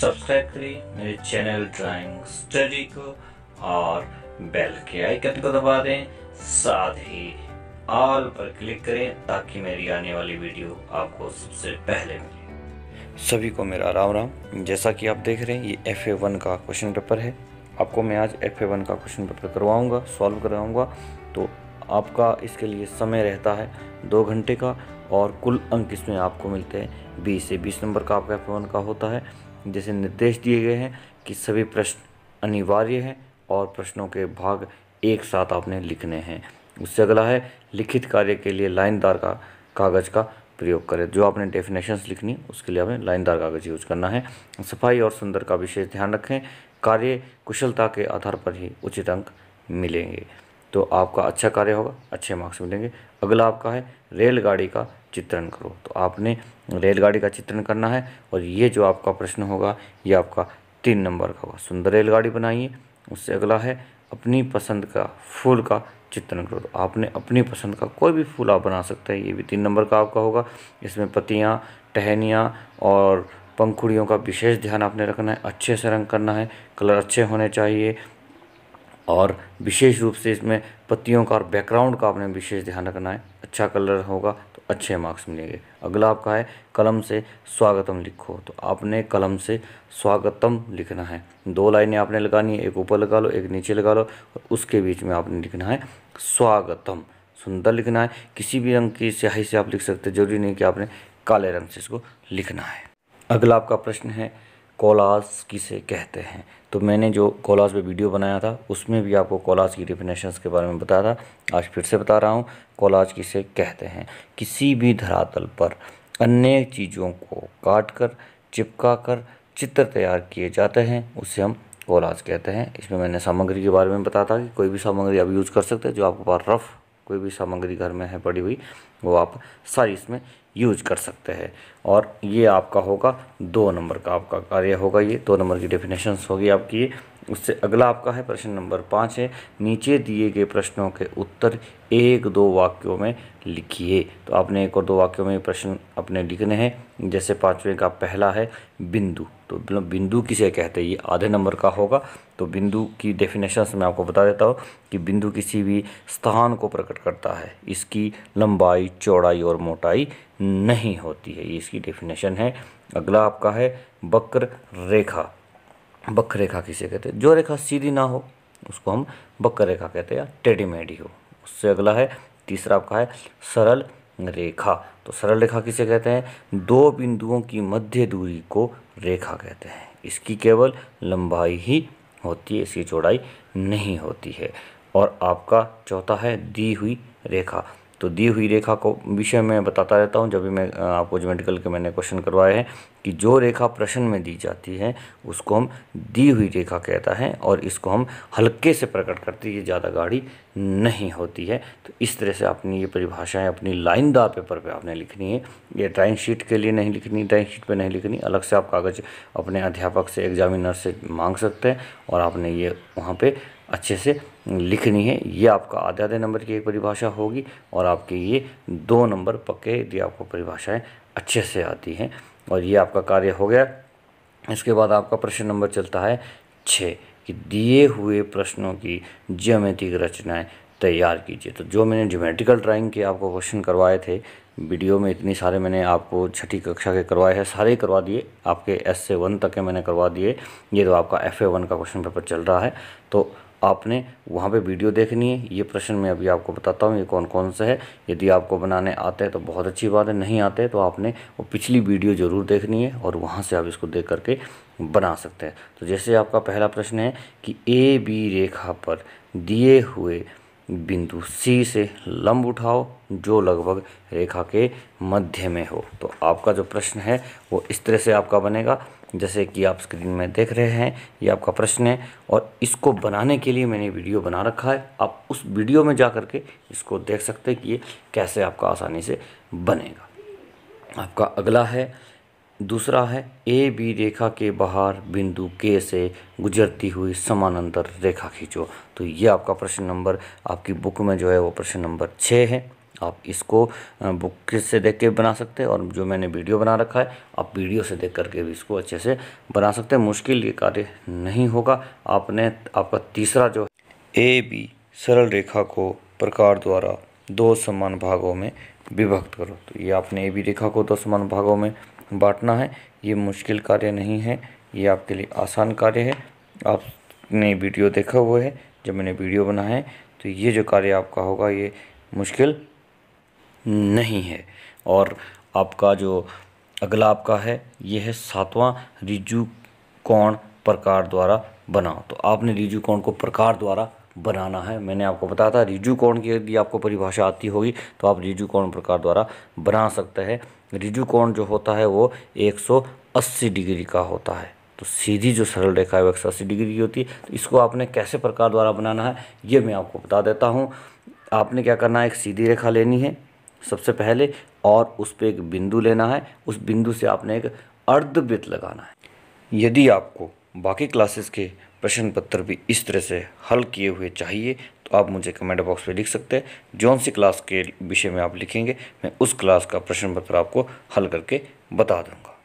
subscribe करिए मेरे channel drawing study को और बेल के आइकन को दबा दें साथ ही ऑल पर क्लिक करें ताकि मेरी आने वाली वीडियो आपको सबसे पहले मिले सभी को मेरा राम राम जैसा कि आप देख रहे हैं ये एफ़ ए वन का क्वेश्चन पेपर है आपको मैं आज एफ़ ए वन का क्वेश्चन पेपर करवाऊँगा सॉल्व करवाऊँगा तो आपका इसके लिए समय रहता है दो घंटे का और कुल अंक इसमें आपको मिलते हैं बीस से बीस नंबर का आपका एफ ए वन का होता है जैसे निर्देश दिए गए हैं कि सभी प्रश्न अनिवार्य हैं और प्रश्नों के भाग एक साथ आपने लिखने हैं उससे अगला है लिखित कार्य के लिए लाइनदार का कागज़ का प्रयोग करें जो आपने डेफिनेशंस लिखनी उसके लिए आपने लाइनदार कागज़ यूज करना है सफाई और सुंदर का विशेष ध्यान रखें कार्य कुशलता के आधार पर ही उचित अंक मिलेंगे तो आपका अच्छा कार्य होगा अच्छे मार्क्स मिलेंगे अगला आपका है रेलगाड़ी का चित्रण करो तो आपने रेलगाड़ी का चित्रण करना है और ये जो आपका प्रश्न होगा ये आपका तीन नंबर का होगा सुंदर रेलगाड़ी बनाइए उससे अगला है अपनी पसंद का फूल का चित्रण करो तो आपने अपनी पसंद का कोई भी फूल आप बना सकते हैं ये भी तीन नंबर का आपका होगा इसमें पतियाँ टहनियाँ और पंखुड़ियों का विशेष ध्यान आपने रखना है अच्छे से रंग करना है कलर अच्छे होने चाहिए और विशेष रूप से इसमें पत्तियों का और बैकग्राउंड का आपने विशेष ध्यान रखना है अच्छा कलर होगा तो अच्छे मार्क्स मिलेंगे अगला आपका है कलम से स्वागतम लिखो तो आपने कलम से स्वागतम लिखना है दो लाइनें आपने लगानी है एक ऊपर लगा लो एक नीचे लगा लो और उसके बीच में आपने लिखना है स्वागतम सुंदर लिखना है किसी भी रंग की स्याही से आप लिख सकते जरूरी नहीं कि आपने काले रंग से इसको लिखना है अगला आपका प्रश्न है कोलास किसे कहते हैं तो मैंने जो कोलास पे वीडियो बनाया था उसमें भी आपको कोलास की डिफिनेशन के बारे में बताया था आज फिर से बता रहा हूँ कोलास किसे कहते हैं किसी भी धरातल पर अन्य चीज़ों को काट कर चिपका कर चित्र तैयार किए जाते हैं उसे हम कोलास कहते हैं इसमें मैंने सामग्री के बारे में बताया था कि कोई भी सामग्री आप यूज़ कर सकते हैं जो आपके पास रफ़ कोई भी सामग्री घर में है पड़ी हुई वो आप सारी इसमें यूज कर सकते हैं और ये आपका होगा दो नंबर का आपका कार्य होगा ये दो नंबर की डेफिनेशंस होगी आपकी उससे अगला आपका है प्रश्न नंबर पाँच है नीचे दिए गए प्रश्नों के उत्तर एक दो वाक्यों में लिखिए तो आपने एक और दो वाक्यों में प्रश्न अपने लिखने हैं जैसे पाँचवें का पहला है बिंदु तो मतलब बिंदु किसे कहते हैं ये आधे नंबर का होगा तो बिंदु की से मैं आपको बता देता हूँ कि बिंदु किसी भी स्थान को प्रकट करता है इसकी लंबाई चौड़ाई और मोटाई नहीं होती है ये इसकी डेफिनेशन है अगला आपका है वक्र रेखा बक्कर रेखा किसे कहते हैं जो रेखा सीधी ना हो उसको हम बक्कर रेखा कहते हैं या टेढ़ी मेढ़ी हो उससे अगला है तीसरा आपका है सरल रेखा तो सरल रेखा किसे कहते हैं दो बिंदुओं की मध्य दूरी को रेखा कहते हैं इसकी केवल लंबाई ही होती है इसकी चौड़ाई नहीं होती है और आपका चौथा है दी हुई रेखा तो दी हुई रेखा को विषय में बताता रहता हूँ जब भी मैं आपको मेडिकल के मैंने क्वेश्चन करवाए हैं कि जो रेखा प्रश्न में दी जाती है उसको हम दी हुई रेखा कहता है और इसको हम हल्के से प्रकट करते ये ज़्यादा गाढ़ी नहीं होती है तो इस तरह से अपनी ये परिभाषाएँ अपनी लाइनदार पेपर पे आपने लिखनी है ये ड्राइंग शीट के लिए नहीं लिखनी ड्राइंग शीट पे नहीं लिखनी अलग से आप कागज़ अपने अध्यापक से एग्जामिनर से मांग सकते हैं और आपने ये वहाँ पर अच्छे से लिखनी है ये आपका आधे आधे नंबर की एक परिभाषा होगी और आपके ये दो नंबर पक्के यदि आपको परिभाषाएं अच्छे से आती हैं और ये आपका कार्य हो गया इसके बाद आपका प्रश्न नंबर चलता है छः कि दिए हुए प्रश्नों की ज्योमेट्रिक रचनाएँ तैयार कीजिए तो जो मैंने ज्योमेट्रिकल ड्राइंग के आपको क्वेश्चन करवाए थे वीडियो में इतनी सारे मैंने आपको छठी कक्षा के करवाए हैं सारे करवा दिए आपके एस से वन तक के मैंने करवा दिए ये तो आपका एफ ए वन का क्वेश्चन पेपर चल रहा है तो आपने वहाँ पे वीडियो देखनी है ये प्रश्न मैं अभी आपको बताता हूँ ये कौन कौन से है यदि आपको बनाने आते हैं तो बहुत अच्छी बात है नहीं आते तो आपने वो पिछली वीडियो ज़रूर देखनी है और वहाँ से आप इसको देख करके बना सकते हैं तो जैसे आपका पहला प्रश्न है कि ए बी रेखा पर दिए हुए बिंदु सी से लंब उठाओ जो लगभग रेखा के मध्य में हो तो आपका जो प्रश्न है वो इस तरह से आपका बनेगा जैसे कि आप स्क्रीन में देख रहे हैं ये आपका प्रश्न है और इसको बनाने के लिए मैंने वीडियो बना रखा है आप उस वीडियो में जा करके इसको देख सकते हैं कि ये कैसे आपका आसानी से बनेगा आपका अगला है दूसरा है ए बी रेखा के बाहर बिंदु के से गुजरती हुई समानांतर रेखा खींचो तो ये आपका प्रश्न नंबर आपकी बुक में जो है वो प्रश्न नंबर छः है आप इसको बुक से देख के बना सकते हैं और जो मैंने वीडियो बना रखा है आप वीडियो से देख करके भी इसको अच्छे से बना सकते हैं मुश्किल ये कार्य नहीं होगा आपने आपका तीसरा जो ए बी सरल रेखा को प्रकार द्वारा दो समान भागों में विभक्त करो तो ये आपने ए बी रेखा को दो समान भागों में बांटना है ये मुश्किल कार्य नहीं है ये आपके लिए आसान कार्य है आपने वीडियो देखा हुआ है जब मैंने वीडियो बनाया है तो ये जो कार्य आपका होगा ये मुश्किल नहीं है और आपका जो अगला आपका है ये है सातवां रिजु कोण प्रकार द्वारा बनाओ तो आपने रिजु कोण को प्रकार द्वारा बनाना है मैंने आपको बताया था रिजु कोण की यदि आपको परिभाषा आती होगी तो आप रिजु कोण प्रकार द्वारा बना सकते हैं रिजु कोण जो होता है वो 180 डिग्री का होता है तो सीधी जो सरल रेखा है वो एक डिग्री की होती है तो इसको आपने कैसे प्रकार द्वारा बनाना है ये मैं आपको बता देता हूँ आपने क्या करना है एक सीधी रेखा लेनी है सबसे पहले और उस पर एक बिंदु लेना है उस बिंदु से आपने एक अर्धवृत्त लगाना है यदि आपको बाकी क्लासेस के प्रश्न पत्र भी इस तरह से हल किए हुए चाहिए तो आप मुझे कमेंट बॉक्स में लिख सकते हैं जौन सी क्लास के विषय में आप लिखेंगे मैं उस क्लास का प्रश्न पत्र आपको हल करके बता दूंगा